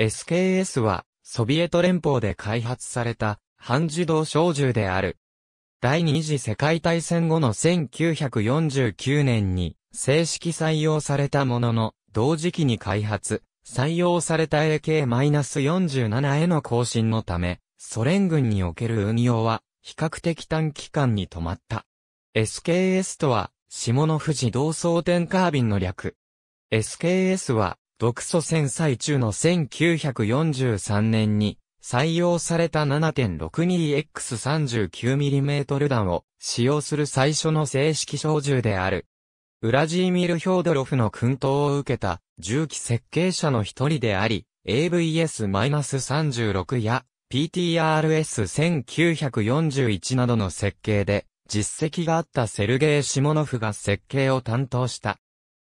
SKS は、ソビエト連邦で開発された、半自動小銃である。第二次世界大戦後の1949年に、正式採用されたものの、同時期に開発、採用された AK-47 への更新のため、ソ連軍における運用は、比較的短期間に止まった。SKS とは、下の富士同装点カービンの略。SKS は、独ソ戦最中の1943年に採用された 7.62X39mm 弾を使用する最初の正式小銃である。ウラジーミル・ヒョードロフの訓導を受けた銃器設計者の一人であり、AVS-36 や PTRS-1941 などの設計で実績があったセルゲイ・シモノフが設計を担当した。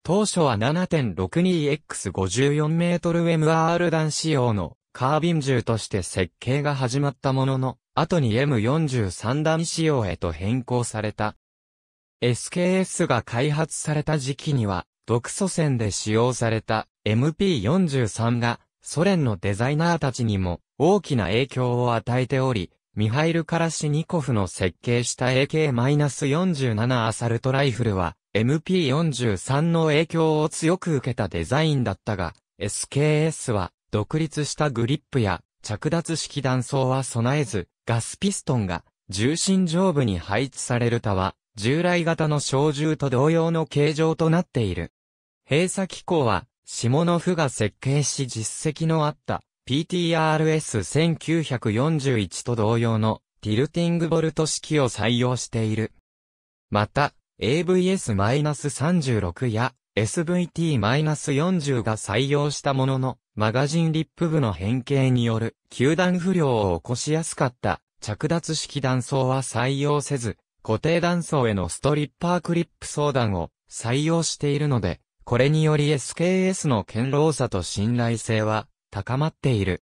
当初は 7.62X54MR 弾仕様のカービン銃として設計が始まったものの、後に M43 弾仕様へと変更された。SKS が開発された時期には、独祖戦で使用された MP43 がソ連のデザイナーたちにも大きな影響を与えており、ミハイル・カラシニコフの設計した AK-47 アサルトライフルは MP43 の影響を強く受けたデザインだったが、SKS は独立したグリップや着脱式断層は備えず、ガスピストンが重心上部に配置されるたは、従来型の小銃と同様の形状となっている。閉鎖機構は、下の府が設計し実績のあった PTRS1941 と同様のティルティングボルト式を採用している。また、AVS-36 や SVT-40 が採用したものの、マガジンリップ部の変形による、球団不良を起こしやすかった、着脱式断層は採用せず、固定断層へのストリッパークリップ相談を採用しているので、これにより SKS の堅牢さと信頼性は高まっている。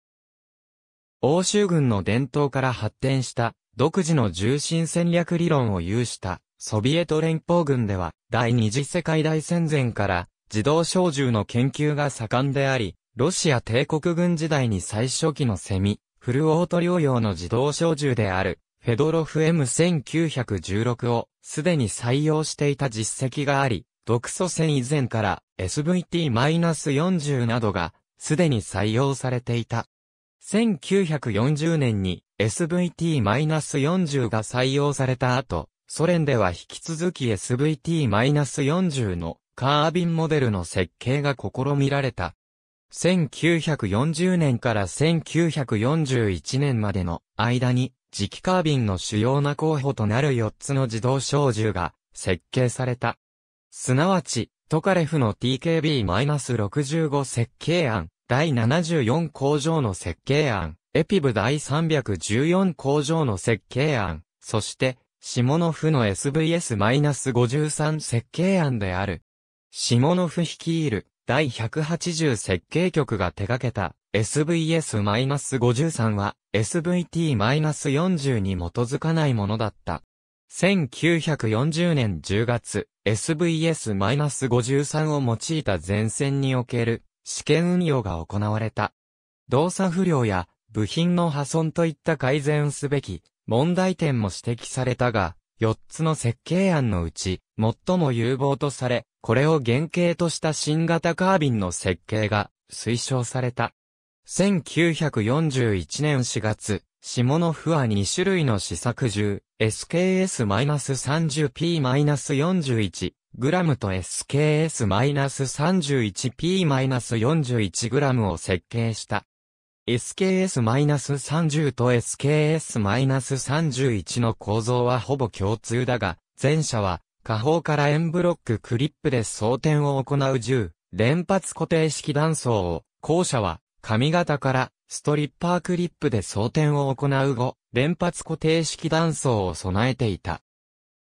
欧州軍の伝統から発展した独自の重心戦略理論を有したソビエト連邦軍では、第二次世界大戦前から、自動小銃の研究が盛んであり、ロシア帝国軍時代に最初期のセミ、フルオート療養の自動小銃である、フェドロフ M1916 をすでに採用していた実績があり、独ソ戦以前から SVT-40 などがすでに採用されていた。1940年に SVT-40 が採用された後、ソ連では引き続き SVT-40 のカービンモデルの設計が試みられた。1940年から1941年までの間に、磁気カービンの主要な候補となる4つの自動小銃が設計された。すなわち、トカレフの TKB-65 設計案、第74工場の設計案、エピブ第314工場の設計案、そして、下野府の SVS-53 設計案である。下野府率いる第180設計局が手掛けた SVS-53 は SVT-40 に基づかないものだった。1940年10月、SVS-53 を用いた前線における試験運用が行われた。動作不良や部品の破損といった改善すべき問題点も指摘されたが、4つの設計案のうち、最も有望とされ、これを原型とした新型カービンの設計が推奨された。1941年4月、下のフは2種類の試作銃、SKS-30P-41 グラムと SKS-31P-41 グラムを設計した。SKS-30 と SKS-31 の構造はほぼ共通だが、前者は、下方から円ブロッククリップで装填を行う銃、連発固定式断層を、後者は、髪型からストリッパークリップで装填を行う後、連発固定式断層を備えていた。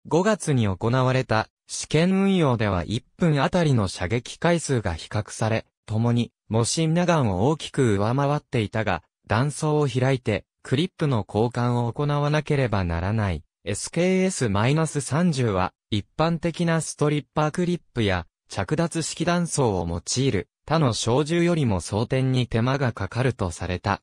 5月に行われた試験運用では1分あたりの射撃回数が比較され、共に、モシンナガンを大きく上回っていたが、断層を開いて、クリップの交換を行わなければならない。SKS-30 は、一般的なストリッパークリップや、着脱式断層を用いる、他の小銃よりも装填に手間がかかるとされた。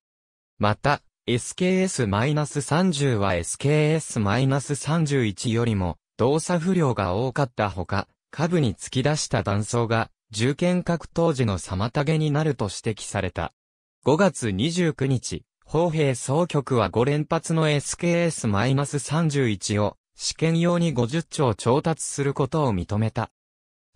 また、SKS-30 は SKS-31 よりも動作不良が多かったほか、下部に突き出した断層が銃剣格闘時の妨げになると指摘された。5月29日、砲兵総局は5連発の SKS-31 を試験用に50丁調達することを認めた。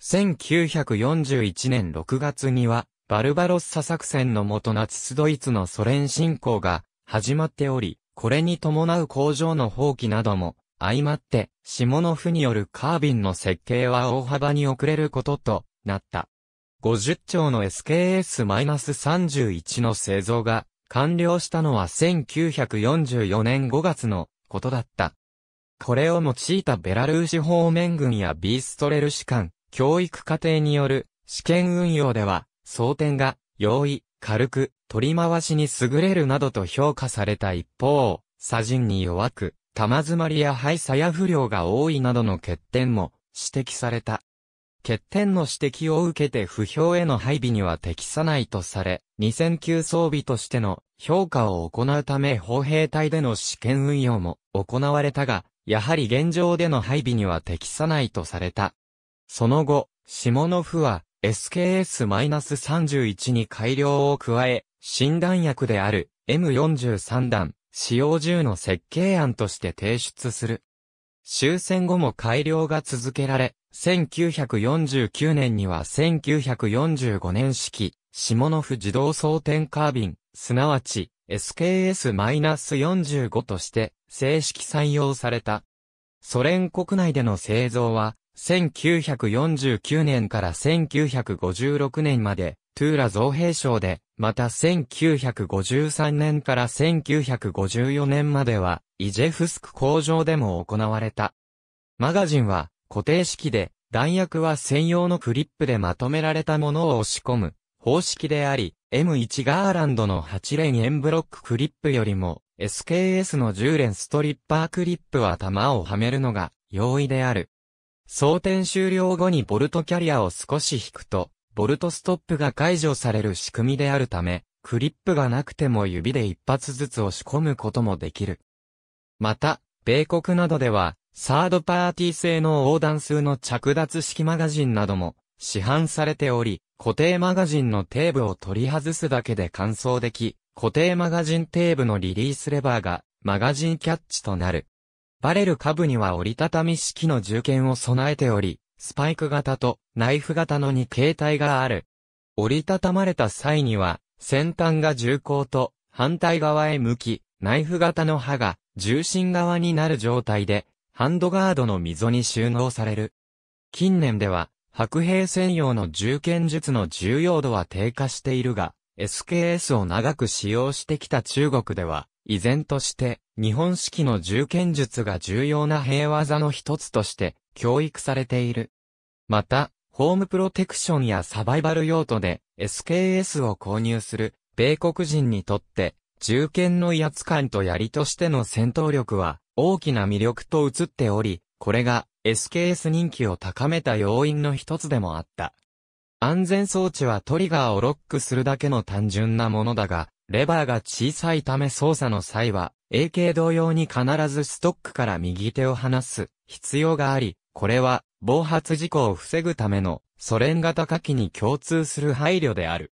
1941年6月には、バルバロッサ作戦のもとナチスドイツのソ連侵攻が始まっており、これに伴う工場の放棄なども相まって、下の府によるカービンの設計は大幅に遅れることとなった。50兆の SKS-31 の製造が完了したのは1944年5月のことだった。これを用いたベラルーシ方面軍やビーストレル士官、教育課程による試験運用では、装填が容易、軽く、取り回しに優れるなどと評価された一方、砂塵に弱く、玉詰まりや廃砂や不良が多いなどの欠点も指摘された。欠点の指摘を受けて不評への配備には適さないとされ、2000級装備としての評価を行うため砲兵隊での試験運用も行われたが、やはり現状での配備には適さないとされた。その後、下の府は SKS-31 に改良を加え、診断薬である M43 弾使用銃の設計案として提出する。終戦後も改良が続けられ、1949年には1945年式、下野府自動装填カービン、すなわち SKS-45 として正式採用された。ソ連国内での製造は、1949年から1956年までトゥーラ造兵省で、また1953年から1954年までは、イジェフスク工場でも行われた。マガジンは、固定式で、弾薬は専用のクリップでまとめられたものを押し込む、方式であり、M1 ガーランドの8連円ブロッククリップよりも、SKS の10連ストリッパークリップは弾をはめるのが容易である。装填終了後にボルトキャリアを少し引くと、ボルトストップが解除される仕組みであるため、クリップがなくても指で一発ずつ押し込むこともできる。また、米国などでは、サードパーティー製の横断数の着脱式マガジンなども市販されており、固定マガジンのテーブを取り外すだけで乾燥でき、固定マガジンテーブのリリースレバーがマガジンキャッチとなる。バレル下部には折りたたみ式の銃剣を備えており、スパイク型とナイフ型の2形態がある。折りたたまれた際には、先端が重厚と反対側へ向き、ナイフ型の刃が重心側になる状態で、ハンドガードの溝に収納される。近年では、白兵専用の銃剣術の重要度は低下しているが、SKS を長く使用してきた中国では、依然として、日本式の銃剣術が重要な平和座の一つとして教育されている。また、ホームプロテクションやサバイバル用途で SKS を購入する米国人にとって銃剣の威圧感と槍としての戦闘力は大きな魅力と映っており、これが SKS 人気を高めた要因の一つでもあった。安全装置はトリガーをロックするだけの単純なものだが、レバーが小さいため操作の際は、AK 同様に必ずストックから右手を離す必要があり、これは暴発事故を防ぐためのソ連型火器に共通する配慮である。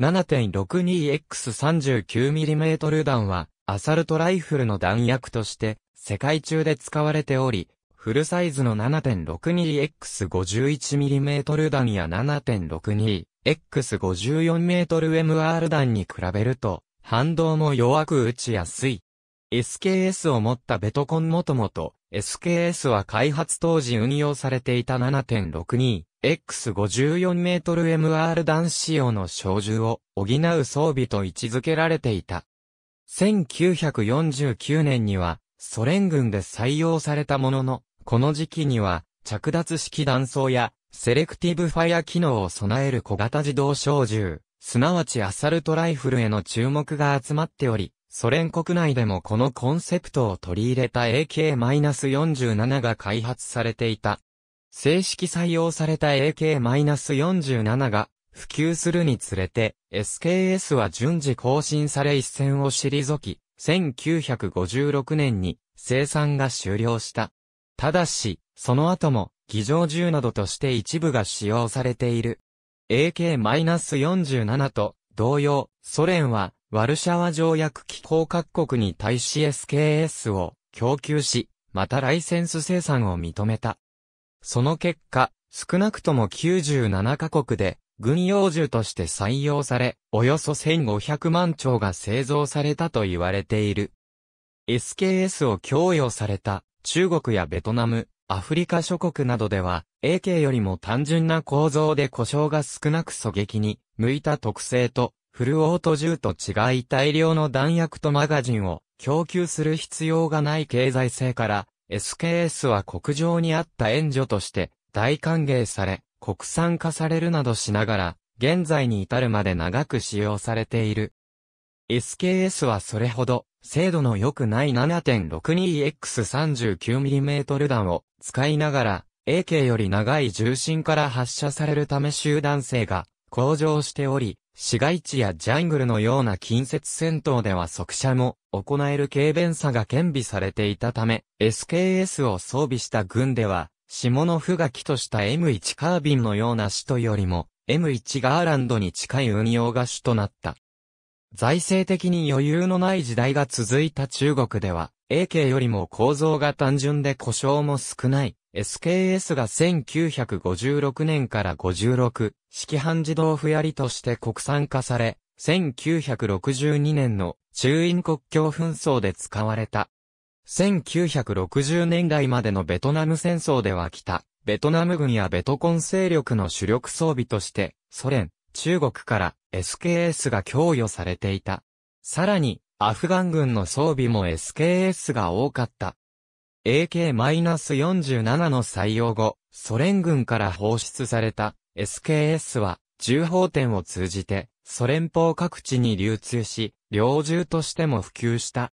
7.62X39mm 弾はアサルトライフルの弾薬として世界中で使われており、フルサイズの 7.62X51mm 弾や 7.62X54mm MR 弾に比べると、反動も弱く打ちやすい。SKS を持ったベトコンもともと、SKS は開発当時運用されていた 7.62X54mmR 弾仕様の小銃を補う装備と位置づけられていた。1949年には、ソ連軍で採用されたものの、この時期には、着脱式弾倉や、セレクティブファイア機能を備える小型自動小銃、すなわちアサルトライフルへの注目が集まっており、ソ連国内でもこのコンセプトを取り入れた AK-47 が開発されていた。正式採用された AK-47 が普及するにつれて、SKS は順次更新され一線を退き、1956年に生産が終了した。ただし、その後も、議場銃などとして一部が使用されている。AK-47 と同様、ソ連は、ワルシャワ条約機構各国に対し SKS を供給し、またライセンス生産を認めた。その結果、少なくとも97カ国で軍用銃として採用され、およそ1500万丁が製造されたと言われている。SKS を供与された中国やベトナム、アフリカ諸国などでは、AK よりも単純な構造で故障が少なく狙撃に向いた特性と、フルオート銃と違い大量の弾薬とマガジンを供給する必要がない経済性から、SKS は国情にあった援助として大歓迎され、国産化されるなどしながら、現在に至るまで長く使用されている。SKS はそれほど精度の良くない 7.62X39mm 弾を使いながら、AK より長い重心から発射されるため集団性が向上しており、市街地やジャングルのような近接戦闘では速射も行える軽便さが兼備されていたため、SKS を装備した軍では、下の不がきとした M1 カービンのような使途よりも、M1 ガーランドに近い運用が主となった。財政的に余裕のない時代が続いた中国では、AK よりも構造が単純で故障も少ない。SKS が1956年から56、式半自動不やりとして国産化され、1962年の中印国境紛争で使われた。1960年代までのベトナム戦争では来た、ベトナム軍やベトコン勢力の主力装備として、ソ連、中国から SKS が供与されていた。さらに、アフガン軍の装備も SKS が多かった。AK-47 の採用後、ソ連軍から放出された SKS は、銃砲店を通じて、ソ連邦各地に流通し、猟銃としても普及した。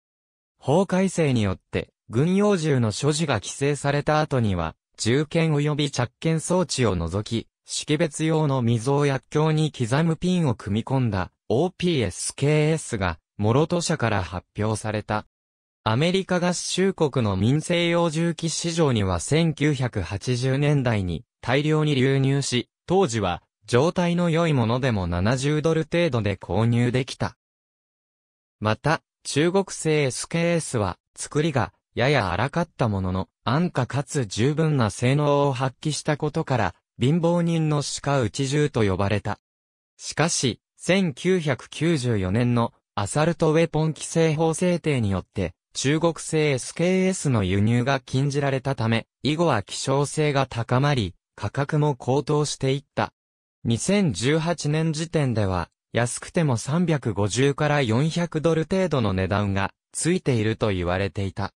法改正によって、軍用銃の所持が規制された後には、銃剣及び着剣装置を除き、識別用の溝を薬莢に刻むピンを組み込んだ OPSKS が、モロト社から発表された。アメリカ合衆国の民生用重機市場には1980年代に大量に流入し、当時は状態の良いものでも70ドル程度で購入できた。また、中国製 SKS は作りがやや荒かったものの安価かつ十分な性能を発揮したことから貧乏人の鹿内獣と呼ばれた。しかし、1994年のアサルトウェポン規制法制定によって、中国製 SKS の輸入が禁じられたため、以後は希少性が高まり、価格も高騰していった。2018年時点では、安くても350から400ドル程度の値段がついていると言われていた。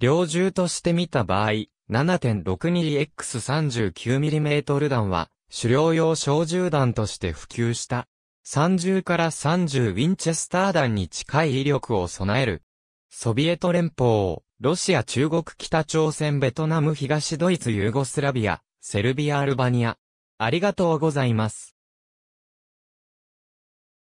猟銃として見た場合、7.62X39mm 弾は、狩猟用小銃弾として普及した。30から30ウィンチェスター弾に近い威力を備える。ソビエト連邦、ロシア中国北朝鮮ベトナム東ドイツユーゴスラビア、セルビアアルバニア。ありがとうございます。